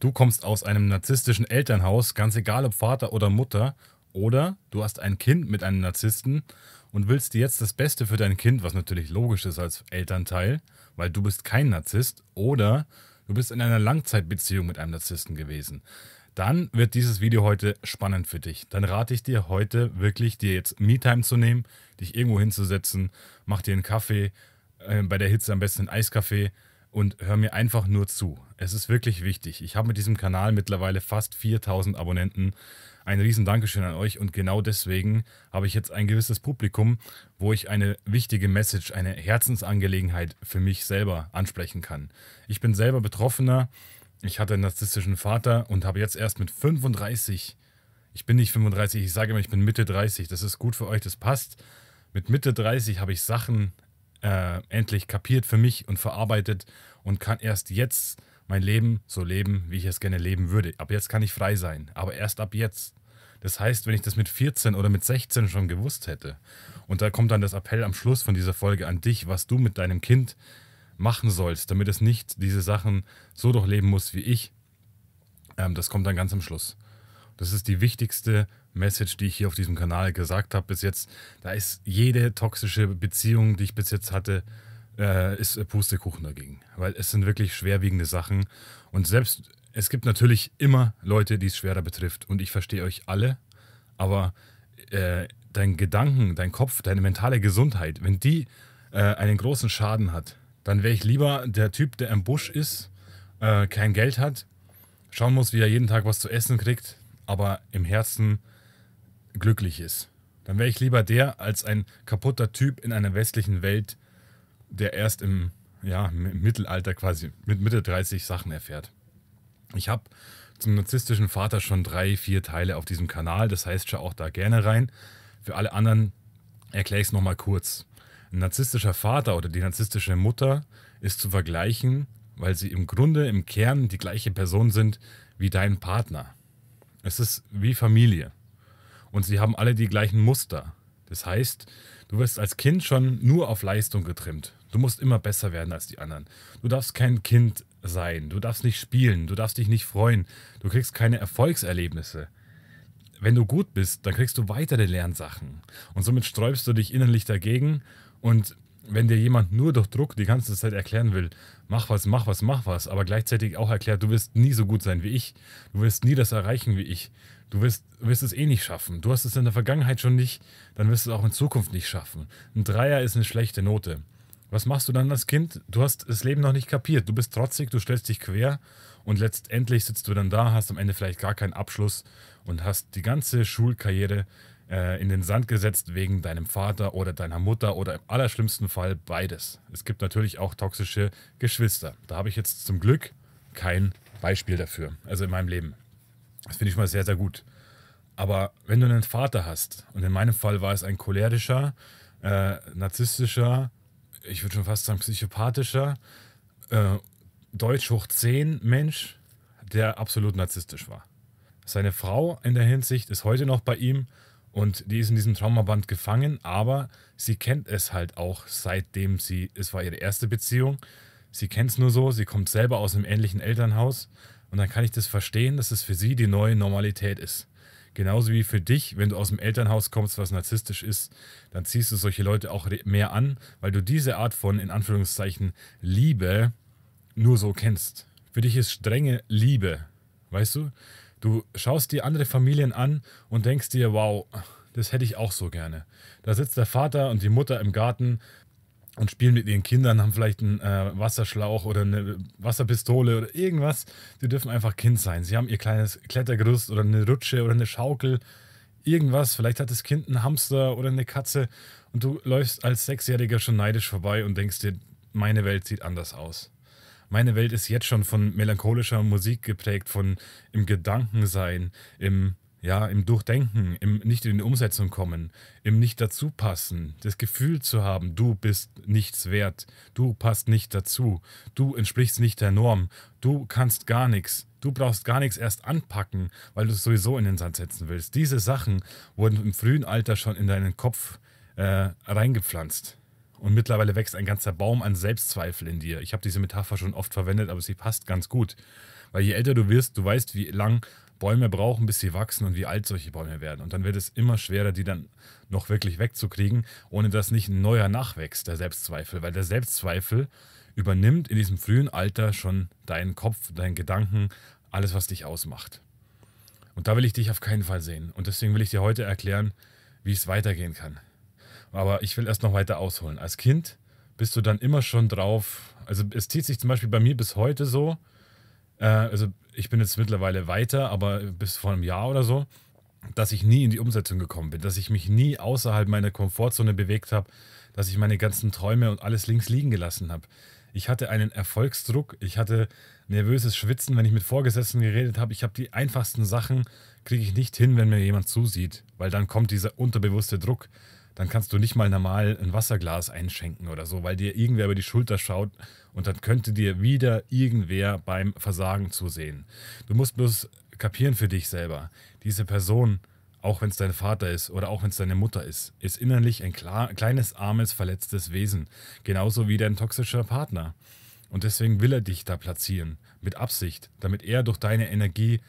Du kommst aus einem narzisstischen Elternhaus, ganz egal ob Vater oder Mutter, oder du hast ein Kind mit einem Narzissten und willst dir jetzt das Beste für dein Kind, was natürlich logisch ist als Elternteil, weil du bist kein Narzisst, oder du bist in einer Langzeitbeziehung mit einem Narzissten gewesen. Dann wird dieses Video heute spannend für dich. Dann rate ich dir heute wirklich, dir jetzt Me-Time zu nehmen, dich irgendwo hinzusetzen, mach dir einen Kaffee, äh, bei der Hitze am besten einen Eiskaffee, und hör mir einfach nur zu. Es ist wirklich wichtig. Ich habe mit diesem Kanal mittlerweile fast 4000 Abonnenten. Ein riesen Dankeschön an euch und genau deswegen habe ich jetzt ein gewisses Publikum, wo ich eine wichtige Message, eine Herzensangelegenheit für mich selber ansprechen kann. Ich bin selber Betroffener. Ich hatte einen narzisstischen Vater und habe jetzt erst mit 35, ich bin nicht 35, ich sage immer, ich bin Mitte 30. Das ist gut für euch, das passt. Mit Mitte 30 habe ich Sachen äh, endlich kapiert für mich und verarbeitet und kann erst jetzt mein Leben so leben, wie ich es gerne leben würde. Ab jetzt kann ich frei sein, aber erst ab jetzt. Das heißt, wenn ich das mit 14 oder mit 16 schon gewusst hätte, und da kommt dann das Appell am Schluss von dieser Folge an dich, was du mit deinem Kind machen sollst, damit es nicht diese Sachen so durchleben muss wie ich, ähm, das kommt dann ganz am Schluss. Das ist die wichtigste Message, die ich hier auf diesem Kanal gesagt habe bis jetzt. Da ist jede toxische Beziehung, die ich bis jetzt hatte, äh, ist äh, Pustekuchen dagegen. Weil es sind wirklich schwerwiegende Sachen. Und selbst, es gibt natürlich immer Leute, die es schwerer betrifft. Und ich verstehe euch alle. Aber äh, dein Gedanken, dein Kopf, deine mentale Gesundheit, wenn die äh, einen großen Schaden hat, dann wäre ich lieber der Typ, der im Busch ist, äh, kein Geld hat, schauen muss, wie er jeden Tag was zu essen kriegt, aber im Herzen glücklich ist. Dann wäre ich lieber der als ein kaputter Typ in einer westlichen Welt, der erst im, ja, im Mittelalter quasi mit Mitte 30 Sachen erfährt. Ich habe zum narzisstischen Vater schon drei, vier Teile auf diesem Kanal, das heißt, schau auch da gerne rein. Für alle anderen erkläre ich es nochmal kurz. Ein narzisstischer Vater oder die narzisstische Mutter ist zu vergleichen, weil sie im Grunde, im Kern die gleiche Person sind wie dein Partner. Es ist wie Familie und sie haben alle die gleichen Muster. Das heißt, du wirst als Kind schon nur auf Leistung getrimmt. Du musst immer besser werden als die anderen. Du darfst kein Kind sein, du darfst nicht spielen, du darfst dich nicht freuen, du kriegst keine Erfolgserlebnisse. Wenn du gut bist, dann kriegst du weitere Lernsachen und somit sträubst du dich innerlich dagegen und wenn dir jemand nur durch Druck die ganze Zeit erklären will, mach was, mach was, mach was, aber gleichzeitig auch erklärt, du wirst nie so gut sein wie ich, du wirst nie das erreichen wie ich, du wirst, wirst es eh nicht schaffen, du hast es in der Vergangenheit schon nicht, dann wirst du es auch in Zukunft nicht schaffen. Ein Dreier ist eine schlechte Note. Was machst du dann als Kind? Du hast das Leben noch nicht kapiert, du bist trotzig, du stellst dich quer und letztendlich sitzt du dann da, hast am Ende vielleicht gar keinen Abschluss und hast die ganze Schulkarriere äh, in den Sand gesetzt wegen deinem Vater oder deiner Mutter oder im allerschlimmsten Fall beides. Es gibt natürlich auch toxische Geschwister. Da habe ich jetzt zum Glück kein Beispiel dafür, also in meinem Leben. Das finde ich mal sehr, sehr gut. Aber wenn du einen Vater hast, und in meinem Fall war es ein cholerischer, äh, narzisstischer, ich würde schon fast sagen psychopathischer, äh, Deutsch hoch 10 Mensch, der absolut narzisstisch war. Seine Frau in der Hinsicht ist heute noch bei ihm, und die ist in diesem Traumaband gefangen, aber sie kennt es halt auch, seitdem sie, es war ihre erste Beziehung. Sie kennt es nur so, sie kommt selber aus einem ähnlichen Elternhaus. Und dann kann ich das verstehen, dass es für sie die neue Normalität ist. Genauso wie für dich, wenn du aus dem Elternhaus kommst, was narzisstisch ist, dann ziehst du solche Leute auch mehr an, weil du diese Art von, in Anführungszeichen, Liebe nur so kennst. Für dich ist strenge Liebe, weißt du? Du schaust dir andere Familien an und denkst dir, wow, das hätte ich auch so gerne. Da sitzt der Vater und die Mutter im Garten und spielen mit ihren Kindern, haben vielleicht einen äh, Wasserschlauch oder eine Wasserpistole oder irgendwas. Die dürfen einfach Kind sein. Sie haben ihr kleines Klettergerüst oder eine Rutsche oder eine Schaukel, irgendwas. Vielleicht hat das Kind einen Hamster oder eine Katze und du läufst als Sechsjähriger schon neidisch vorbei und denkst dir, meine Welt sieht anders aus. Meine Welt ist jetzt schon von melancholischer Musik geprägt, von im Gedankensein, im ja, im Durchdenken, im nicht in die Umsetzung kommen, im nicht dazu passen, das Gefühl zu haben, du bist nichts wert, du passt nicht dazu, du entsprichst nicht der Norm, du kannst gar nichts, du brauchst gar nichts erst anpacken, weil du es sowieso in den Sand setzen willst. Diese Sachen wurden im frühen Alter schon in deinen Kopf äh, reingepflanzt. Und mittlerweile wächst ein ganzer Baum an Selbstzweifel in dir. Ich habe diese Metapher schon oft verwendet, aber sie passt ganz gut. Weil je älter du wirst, du weißt, wie lang Bäume brauchen, bis sie wachsen und wie alt solche Bäume werden. Und dann wird es immer schwerer, die dann noch wirklich wegzukriegen, ohne dass nicht ein neuer nachwächst, der Selbstzweifel. Weil der Selbstzweifel übernimmt in diesem frühen Alter schon deinen Kopf, deinen Gedanken, alles, was dich ausmacht. Und da will ich dich auf keinen Fall sehen. Und deswegen will ich dir heute erklären, wie es weitergehen kann aber ich will erst noch weiter ausholen. Als Kind bist du dann immer schon drauf. Also es zieht sich zum Beispiel bei mir bis heute so. Äh, also ich bin jetzt mittlerweile weiter, aber bis vor einem Jahr oder so, dass ich nie in die Umsetzung gekommen bin, dass ich mich nie außerhalb meiner Komfortzone bewegt habe, dass ich meine ganzen Träume und alles links liegen gelassen habe. Ich hatte einen Erfolgsdruck, ich hatte nervöses Schwitzen, wenn ich mit Vorgesetzten geredet habe. Ich habe die einfachsten Sachen, kriege ich nicht hin, wenn mir jemand zusieht, weil dann kommt dieser unterbewusste Druck dann kannst du nicht mal normal ein Wasserglas einschenken oder so, weil dir irgendwer über die Schulter schaut und dann könnte dir wieder irgendwer beim Versagen zusehen. Du musst bloß kapieren für dich selber. Diese Person, auch wenn es dein Vater ist oder auch wenn es deine Mutter ist, ist innerlich ein klar, kleines, armes, verletztes Wesen. Genauso wie dein toxischer Partner. Und deswegen will er dich da platzieren. Mit Absicht. Damit er durch deine Energie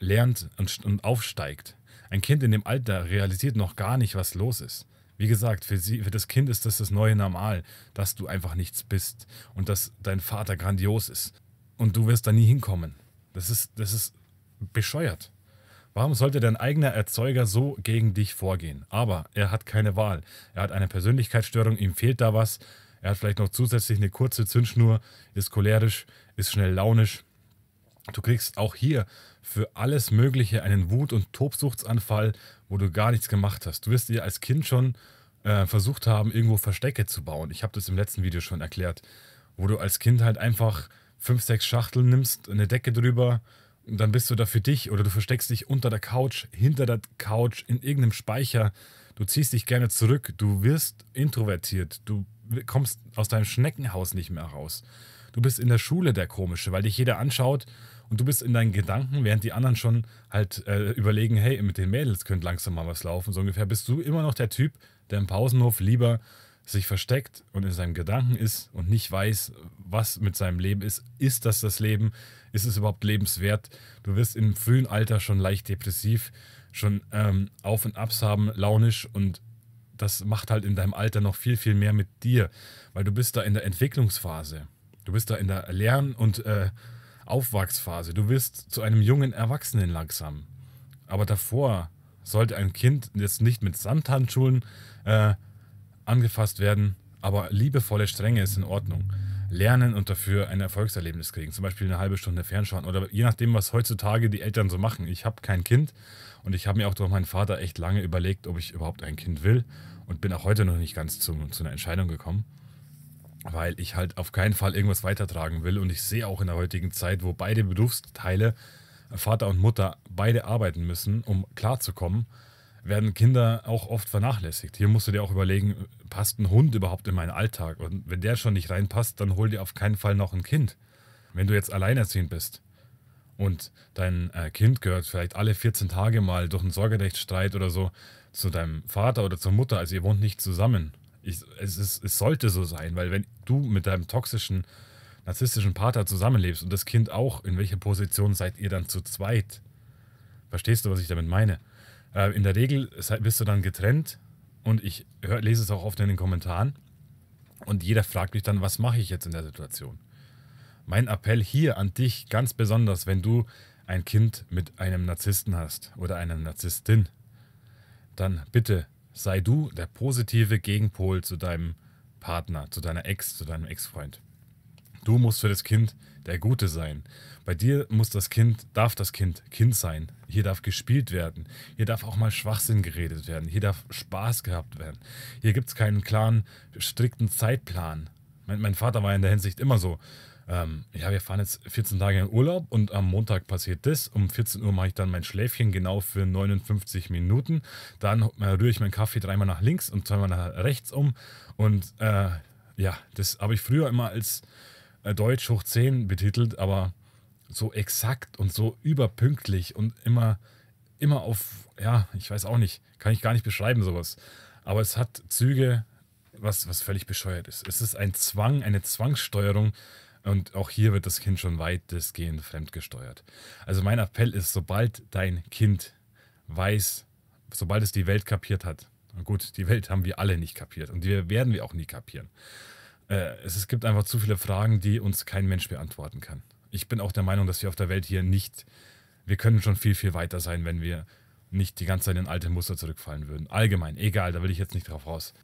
lernt und, und aufsteigt. Ein Kind in dem Alter realisiert noch gar nicht, was los ist. Wie gesagt, für, sie, für das Kind ist das das neue Normal, dass du einfach nichts bist und dass dein Vater grandios ist. Und du wirst da nie hinkommen. Das ist, das ist bescheuert. Warum sollte dein eigener Erzeuger so gegen dich vorgehen? Aber er hat keine Wahl. Er hat eine Persönlichkeitsstörung, ihm fehlt da was. Er hat vielleicht noch zusätzlich eine kurze Zündschnur, ist cholerisch, ist schnell launisch Du kriegst auch hier für alles Mögliche einen Wut- und Tobsuchtsanfall, wo du gar nichts gemacht hast. Du wirst dir als Kind schon äh, versucht haben, irgendwo Verstecke zu bauen. Ich habe das im letzten Video schon erklärt, wo du als Kind halt einfach fünf, sechs Schachteln nimmst, eine Decke drüber und dann bist du da für dich oder du versteckst dich unter der Couch, hinter der Couch, in irgendeinem Speicher. Du ziehst dich gerne zurück, du wirst introvertiert, du kommst aus deinem Schneckenhaus nicht mehr raus. Du bist in der Schule der Komische, weil dich jeder anschaut und du bist in deinen Gedanken, während die anderen schon halt äh, überlegen, hey, mit den Mädels könnte langsam mal was laufen. So ungefähr bist du immer noch der Typ, der im Pausenhof lieber sich versteckt und in seinem Gedanken ist und nicht weiß, was mit seinem Leben ist. Ist das das Leben? Ist es überhaupt lebenswert? Du wirst im frühen Alter schon leicht depressiv, schon ähm, auf und abs haben, launisch und das macht halt in deinem Alter noch viel, viel mehr mit dir, weil du bist da in der Entwicklungsphase. Du bist da in der Lern- und äh, Aufwachsphase. Du wirst zu einem jungen Erwachsenen langsam. Aber davor sollte ein Kind jetzt nicht mit Samthandschuhen äh, angefasst werden, aber liebevolle Strenge ist in Ordnung. Lernen und dafür ein Erfolgserlebnis kriegen, zum Beispiel eine halbe Stunde Fernschauen oder je nachdem, was heutzutage die Eltern so machen. Ich habe kein Kind und ich habe mir auch durch meinen Vater echt lange überlegt, ob ich überhaupt ein Kind will und bin auch heute noch nicht ganz zu, zu einer Entscheidung gekommen weil ich halt auf keinen Fall irgendwas weitertragen will. Und ich sehe auch in der heutigen Zeit, wo beide Berufsteile, äh, Vater und Mutter, beide arbeiten müssen, um klarzukommen, werden Kinder auch oft vernachlässigt. Hier musst du dir auch überlegen, passt ein Hund überhaupt in meinen Alltag? Und wenn der schon nicht reinpasst, dann hol dir auf keinen Fall noch ein Kind. Wenn du jetzt alleinerziehend bist und dein äh, Kind gehört vielleicht alle 14 Tage mal durch einen Sorgerechtsstreit oder so zu deinem Vater oder zur Mutter, also ihr wohnt nicht zusammen, ich, es, ist, es sollte so sein, weil wenn du mit deinem toxischen, narzisstischen Partner zusammenlebst und das Kind auch, in welcher Position seid ihr dann zu zweit? Verstehst du, was ich damit meine? Äh, in der Regel halt, bist du dann getrennt und ich hör, lese es auch oft in den Kommentaren und jeder fragt mich dann, was mache ich jetzt in der Situation? Mein Appell hier an dich ganz besonders, wenn du ein Kind mit einem Narzissten hast oder einer Narzisstin, dann bitte sei du der positive Gegenpol zu deinem Partner, zu deiner Ex, zu deinem Ex-Freund. Du musst für das Kind der Gute sein. Bei dir muss das Kind, darf das Kind Kind sein. Hier darf gespielt werden. Hier darf auch mal Schwachsinn geredet werden. Hier darf Spaß gehabt werden. Hier gibt es keinen klaren, strikten Zeitplan. Mein, mein Vater war in der Hinsicht immer so ähm, ja, wir fahren jetzt 14 Tage in Urlaub und am Montag passiert das. Um 14 Uhr mache ich dann mein Schläfchen genau für 59 Minuten. Dann äh, rühre ich meinen Kaffee dreimal nach links und zweimal nach rechts um. Und äh, ja, das habe ich früher immer als äh, Deutsch hoch 10 betitelt, aber so exakt und so überpünktlich und immer, immer auf, ja, ich weiß auch nicht, kann ich gar nicht beschreiben sowas. Aber es hat Züge, was, was völlig bescheuert ist. Es ist ein Zwang, eine Zwangssteuerung, und auch hier wird das Kind schon weitestgehend fremdgesteuert. Also mein Appell ist, sobald dein Kind weiß, sobald es die Welt kapiert hat, gut, die Welt haben wir alle nicht kapiert und die werden wir auch nie kapieren. Äh, es gibt einfach zu viele Fragen, die uns kein Mensch beantworten kann. Ich bin auch der Meinung, dass wir auf der Welt hier nicht, wir können schon viel, viel weiter sein, wenn wir nicht die ganze Zeit in alte Muster zurückfallen würden. Allgemein, egal, da will ich jetzt nicht drauf raus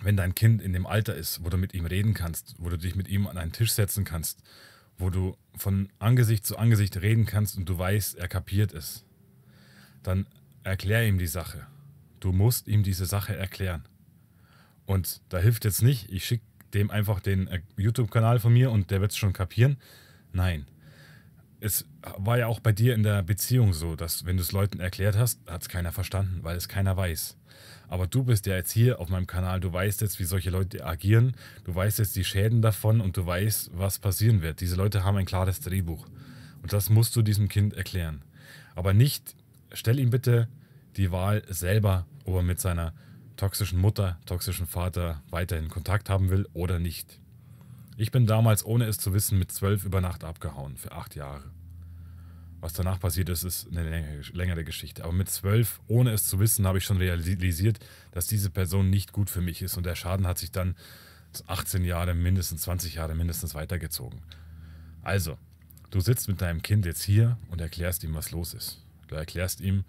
wenn dein Kind in dem Alter ist, wo du mit ihm reden kannst, wo du dich mit ihm an einen Tisch setzen kannst, wo du von Angesicht zu Angesicht reden kannst und du weißt, er kapiert es, dann erklär ihm die Sache. Du musst ihm diese Sache erklären. Und da hilft jetzt nicht, ich schicke dem einfach den äh, YouTube-Kanal von mir und der wird es schon kapieren. Nein, es war ja auch bei dir in der Beziehung so, dass wenn du es Leuten erklärt hast, hat es keiner verstanden, weil es keiner weiß. Aber du bist ja jetzt hier auf meinem Kanal, du weißt jetzt, wie solche Leute agieren, du weißt jetzt die Schäden davon und du weißt, was passieren wird. Diese Leute haben ein klares Drehbuch und das musst du diesem Kind erklären. Aber nicht, stell ihm bitte die Wahl selber, ob er mit seiner toxischen Mutter, toxischen Vater weiterhin Kontakt haben will oder nicht. Ich bin damals, ohne es zu wissen, mit zwölf über Nacht abgehauen. Für acht Jahre. Was danach passiert ist, ist eine längere Geschichte. Aber mit zwölf, ohne es zu wissen, habe ich schon realisiert, dass diese Person nicht gut für mich ist. Und der Schaden hat sich dann 18 Jahre, mindestens 20 Jahre mindestens weitergezogen. Also, du sitzt mit deinem Kind jetzt hier und erklärst ihm, was los ist. Du erklärst ihm,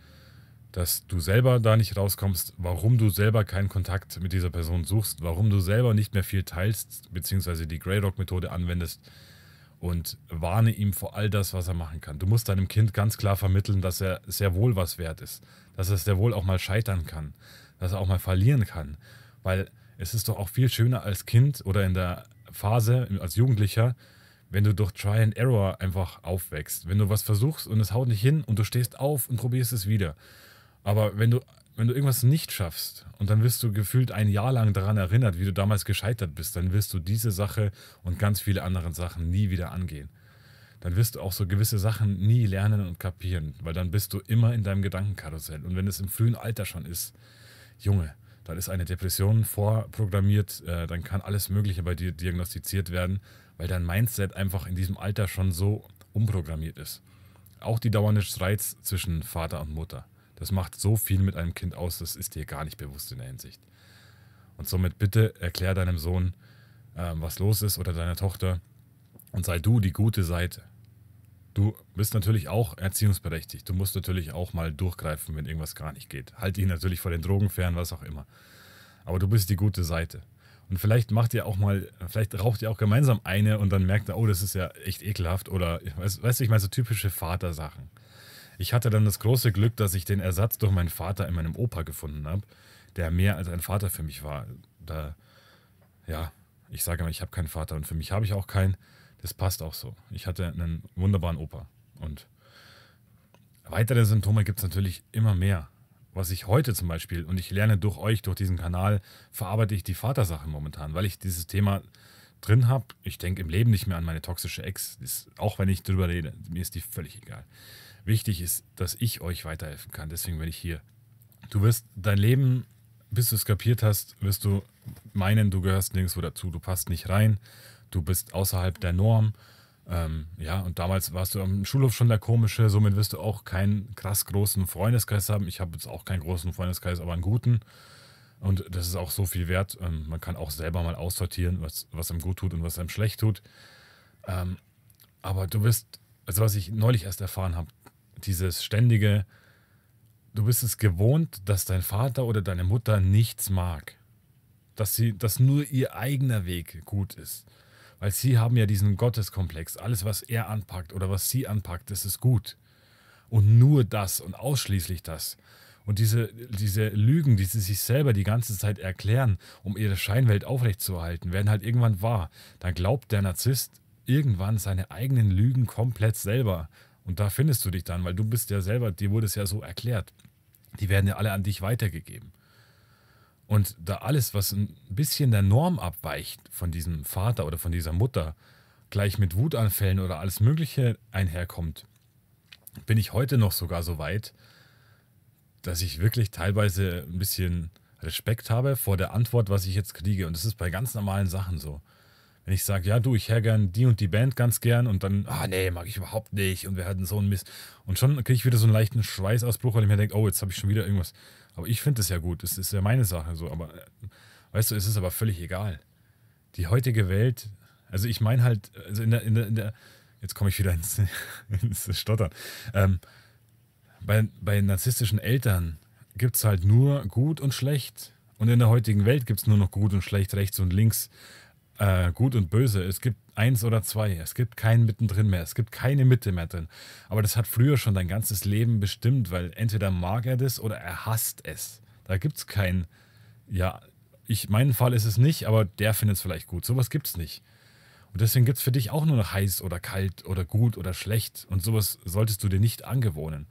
dass du selber da nicht rauskommst, warum du selber keinen Kontakt mit dieser Person suchst, warum du selber nicht mehr viel teilst, beziehungsweise die Greyrock-Methode anwendest und warne ihm vor all das, was er machen kann. Du musst deinem Kind ganz klar vermitteln, dass er sehr wohl was wert ist, dass er sehr wohl auch mal scheitern kann, dass er auch mal verlieren kann, weil es ist doch auch viel schöner als Kind oder in der Phase als Jugendlicher, wenn du durch Try and Error einfach aufwächst, wenn du was versuchst und es haut nicht hin und du stehst auf und probierst es wieder. Aber wenn du, wenn du irgendwas nicht schaffst und dann wirst du gefühlt ein Jahr lang daran erinnert, wie du damals gescheitert bist, dann wirst du diese Sache und ganz viele andere Sachen nie wieder angehen. Dann wirst du auch so gewisse Sachen nie lernen und kapieren, weil dann bist du immer in deinem Gedankenkarussell. Und wenn es im frühen Alter schon ist, Junge, dann ist eine Depression vorprogrammiert, äh, dann kann alles Mögliche bei dir diagnostiziert werden, weil dein Mindset einfach in diesem Alter schon so umprogrammiert ist. Auch die dauernde Streits zwischen Vater und Mutter. Das macht so viel mit einem Kind aus, das ist dir gar nicht bewusst in der Hinsicht. Und somit bitte erklär deinem Sohn, ähm, was los ist oder deiner Tochter und sei du die gute Seite. Du bist natürlich auch erziehungsberechtigt. Du musst natürlich auch mal durchgreifen, wenn irgendwas gar nicht geht. Halt ihn natürlich vor den Drogen fern, was auch immer. Aber du bist die gute Seite. Und vielleicht macht ihr auch mal, vielleicht raucht ihr auch gemeinsam eine und dann merkt ihr, oh, das ist ja echt ekelhaft. Oder weißt du, ich meine, so typische Vatersachen. Ich hatte dann das große Glück, dass ich den Ersatz durch meinen Vater in meinem Opa gefunden habe, der mehr als ein Vater für mich war. Da, ja, ich sage immer, ich habe keinen Vater und für mich habe ich auch keinen. Das passt auch so. Ich hatte einen wunderbaren Opa und weitere Symptome gibt es natürlich immer mehr. Was ich heute zum Beispiel, und ich lerne durch euch, durch diesen Kanal, verarbeite ich die Vatersache momentan, weil ich dieses Thema drin habe. Ich denke im Leben nicht mehr an meine toxische Ex, ist, auch wenn ich drüber rede, mir ist die völlig egal. Wichtig ist, dass ich euch weiterhelfen kann. Deswegen bin ich hier. Du wirst dein Leben, bis du es kapiert hast, wirst du meinen, du gehörst nirgendwo dazu. Du passt nicht rein. Du bist außerhalb der Norm. Ähm, ja, und damals warst du am Schulhof schon der Komische, somit wirst du auch keinen krass großen Freundeskreis haben. Ich habe jetzt auch keinen großen Freundeskreis, aber einen guten. Und das ist auch so viel wert. Ähm, man kann auch selber mal aussortieren, was, was einem gut tut und was einem schlecht tut. Ähm, aber du wirst, also was ich neulich erst erfahren habe, dieses ständige, du bist es gewohnt, dass dein Vater oder deine Mutter nichts mag. Dass, sie, dass nur ihr eigener Weg gut ist. Weil sie haben ja diesen Gotteskomplex. Alles, was er anpackt oder was sie anpackt, das ist gut. Und nur das und ausschließlich das. Und diese, diese Lügen, die sie sich selber die ganze Zeit erklären, um ihre Scheinwelt aufrechtzuerhalten, werden halt irgendwann wahr. Dann glaubt der Narzisst irgendwann seine eigenen Lügen komplett selber und da findest du dich dann, weil du bist ja selber, dir wurde es ja so erklärt. Die werden ja alle an dich weitergegeben. Und da alles, was ein bisschen der Norm abweicht von diesem Vater oder von dieser Mutter, gleich mit Wutanfällen oder alles Mögliche einherkommt, bin ich heute noch sogar so weit, dass ich wirklich teilweise ein bisschen Respekt habe vor der Antwort, was ich jetzt kriege. Und das ist bei ganz normalen Sachen so wenn ich sage, ja du, ich höre gern die und die Band ganz gern und dann, ah nee, mag ich überhaupt nicht und wir hatten so einen Mist. Und schon kriege ich wieder so einen leichten Schweißausbruch, weil ich mir denke, oh, jetzt habe ich schon wieder irgendwas. Aber ich finde das ja gut, es ist ja meine Sache so, aber äh, weißt du, es ist aber völlig egal. Die heutige Welt, also ich meine halt, also in der, in der, in der jetzt komme ich wieder ins, ins Stottern. Ähm, bei, bei narzisstischen Eltern gibt es halt nur gut und schlecht. Und in der heutigen Welt gibt es nur noch gut und schlecht, rechts und links äh, Gut und Böse. Es gibt eins oder zwei. Es gibt keinen mittendrin mehr. Es gibt keine Mitte mehr drin. Aber das hat früher schon dein ganzes Leben bestimmt, weil entweder mag er das oder er hasst es. Da gibt es kein, ja, ich, mein Fall ist es nicht, aber der findet es vielleicht gut. Sowas gibt es nicht. Und deswegen gibt es für dich auch nur noch heiß oder kalt oder gut oder schlecht. Und sowas solltest du dir nicht angewohnen.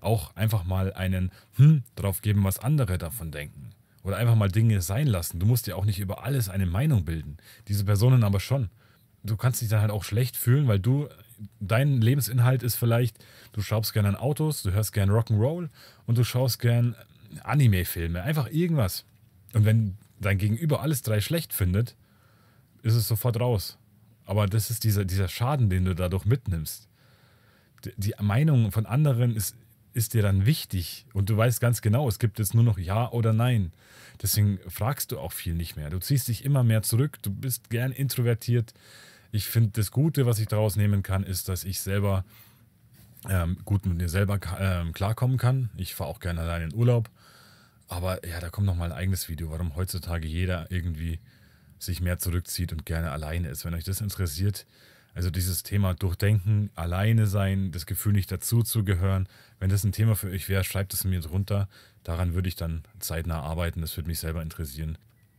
Auch einfach mal einen Hm drauf geben, was andere davon denken. Oder einfach mal Dinge sein lassen. Du musst ja auch nicht über alles eine Meinung bilden. Diese Personen aber schon. Du kannst dich dann halt auch schlecht fühlen, weil du, dein Lebensinhalt ist vielleicht, du schaust gerne an Autos, du hörst gern Rock'n'Roll und du schaust gern Anime-Filme. Einfach irgendwas. Und wenn dein Gegenüber alles drei schlecht findet, ist es sofort raus. Aber das ist dieser, dieser Schaden, den du dadurch mitnimmst. die Meinung von anderen ist ist dir dann wichtig und du weißt ganz genau, es gibt jetzt nur noch Ja oder Nein. Deswegen fragst du auch viel nicht mehr. Du ziehst dich immer mehr zurück, du bist gern introvertiert. Ich finde, das Gute, was ich daraus nehmen kann, ist, dass ich selber ähm, gut mit mir selber ähm, klarkommen kann. Ich fahre auch gerne allein in Urlaub. Aber ja, da kommt nochmal ein eigenes Video, warum heutzutage jeder irgendwie sich mehr zurückzieht und gerne alleine ist. Wenn euch das interessiert, also dieses Thema Durchdenken, alleine sein, das Gefühl nicht dazu zu gehören. Wenn das ein Thema für euch wäre, schreibt es mir drunter. Daran würde ich dann zeitnah arbeiten. Das würde mich selber interessieren.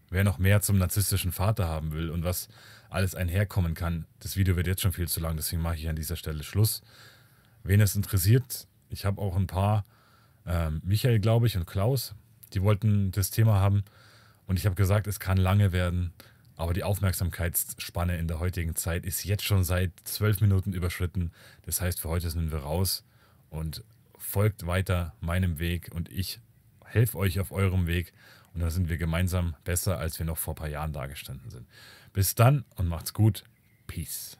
Wer noch mehr zum narzisstischen Vater haben will und was alles einherkommen kann, das Video wird jetzt schon viel zu lang, deswegen mache ich an dieser Stelle Schluss. Wen es interessiert, ich habe auch ein paar, ähm, Michael glaube ich und Klaus, die wollten das Thema haben und ich habe gesagt, es kann lange werden. Aber die Aufmerksamkeitsspanne in der heutigen Zeit ist jetzt schon seit zwölf Minuten überschritten. Das heißt, für heute sind wir raus und folgt weiter meinem Weg und ich helfe euch auf eurem Weg. Und dann sind wir gemeinsam besser, als wir noch vor ein paar Jahren dargestanden sind. Bis dann und macht's gut. Peace.